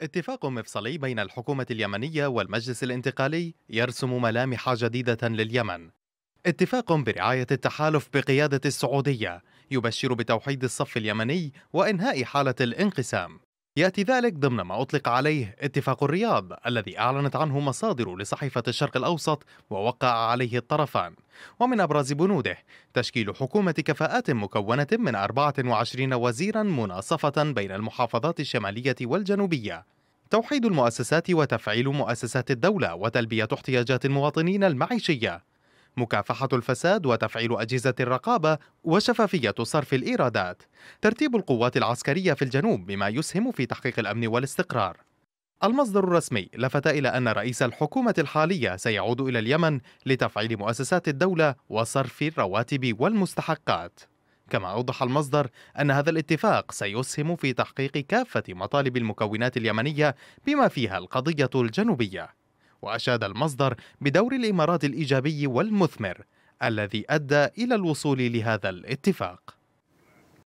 اتفاق مفصلي بين الحكومة اليمنية والمجلس الانتقالي يرسم ملامح جديدة لليمن. اتفاق برعاية التحالف بقيادة السعودية يبشر بتوحيد الصف اليمني وإنهاء حالة الانقسام. يأتي ذلك ضمن ما أطلق عليه اتفاق الرياض الذي أعلنت عنه مصادر لصحيفة الشرق الأوسط ووقع عليه الطرفان ومن أبرز بنوده تشكيل حكومة كفاءات مكونة من 24 وزيرا مناصفة بين المحافظات الشمالية والجنوبية توحيد المؤسسات وتفعيل مؤسسات الدولة وتلبية احتياجات المواطنين المعيشية مكافحة الفساد وتفعيل أجهزة الرقابة وشفافية صرف الإيرادات ترتيب القوات العسكرية في الجنوب بما يسهم في تحقيق الأمن والاستقرار المصدر الرسمي لفت إلى أن رئيس الحكومة الحالية سيعود إلى اليمن لتفعيل مؤسسات الدولة وصرف الرواتب والمستحقات كما أوضح المصدر أن هذا الاتفاق سيسهم في تحقيق كافة مطالب المكونات اليمنية بما فيها القضية الجنوبية وأشاد المصدر بدور الإمارات الإيجابي والمثمر الذي أدى إلى الوصول لهذا الاتفاق